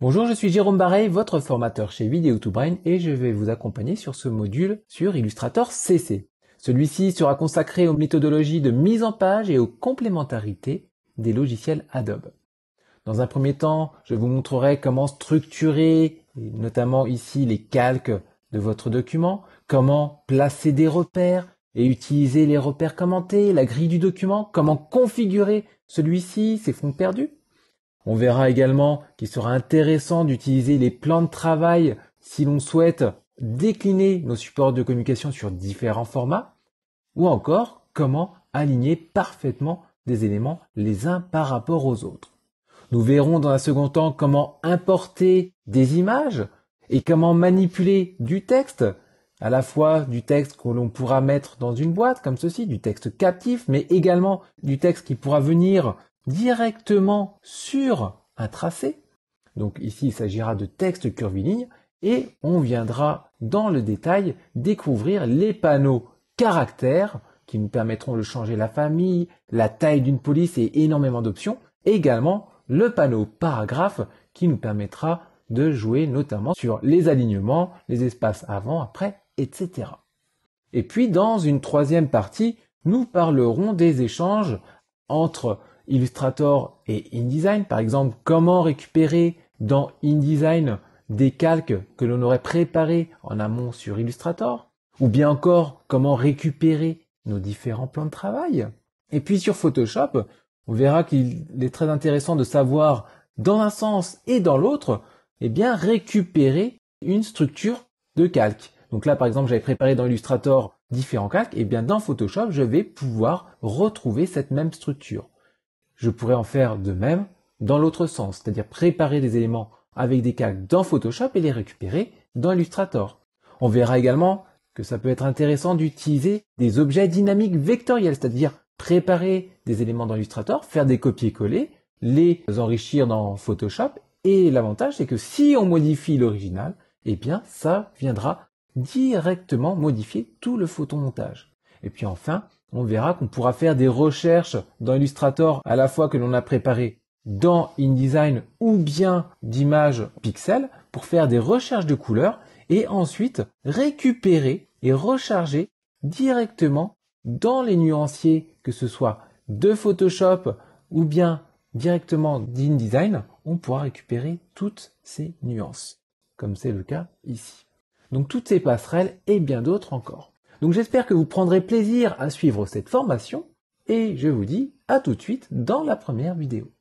Bonjour, je suis Jérôme Barret, votre formateur chez Video 2 Brain et je vais vous accompagner sur ce module sur Illustrator CC. Celui-ci sera consacré aux méthodologies de mise en page et aux complémentarités des logiciels Adobe. Dans un premier temps, je vous montrerai comment structurer, notamment ici les calques de votre document, comment placer des repères et utiliser les repères commentés, la grille du document, comment configurer celui-ci, ses fonds perdus. On verra également qu'il sera intéressant d'utiliser les plans de travail si l'on souhaite décliner nos supports de communication sur différents formats, ou encore comment aligner parfaitement des éléments les uns par rapport aux autres. Nous verrons dans un second temps comment importer des images et comment manipuler du texte, à la fois du texte que l'on pourra mettre dans une boîte comme ceci, du texte captif, mais également du texte qui pourra venir directement sur un tracé. Donc ici, il s'agira de texte curviligne et on viendra dans le détail découvrir les panneaux caractères qui nous permettront de changer la famille, la taille d'une police et énormément d'options. Également le panneau paragraphe qui nous permettra de jouer notamment sur les alignements, les espaces avant, après, etc. Et puis dans une troisième partie, nous parlerons des échanges entre Illustrator et InDesign. Par exemple, comment récupérer dans InDesign des calques que l'on aurait préparés en amont sur Illustrator. Ou bien encore, comment récupérer nos différents plans de travail. Et puis sur Photoshop, on verra qu'il est très intéressant de savoir dans un sens et dans l'autre, eh bien, récupérer une structure de calque. Donc là, par exemple, j'avais préparé dans Illustrator différents calques, et eh bien dans Photoshop, je vais pouvoir retrouver cette même structure je pourrais en faire de même dans l'autre sens, c'est-à-dire préparer des éléments avec des calques dans Photoshop et les récupérer dans Illustrator. On verra également que ça peut être intéressant d'utiliser des objets dynamiques vectoriels, c'est-à-dire préparer des éléments dans Illustrator, faire des copier-coller, les enrichir dans Photoshop. Et l'avantage, c'est que si on modifie l'original, eh bien, ça viendra directement modifier tout le photomontage. Et puis enfin, on verra qu'on pourra faire des recherches dans Illustrator à la fois que l'on a préparé dans InDesign ou bien d'images pixels pour faire des recherches de couleurs et ensuite récupérer et recharger directement dans les nuanciers, que ce soit de Photoshop ou bien directement d'InDesign, on pourra récupérer toutes ces nuances, comme c'est le cas ici. Donc toutes ces passerelles et bien d'autres encore. Donc j'espère que vous prendrez plaisir à suivre cette formation et je vous dis à tout de suite dans la première vidéo.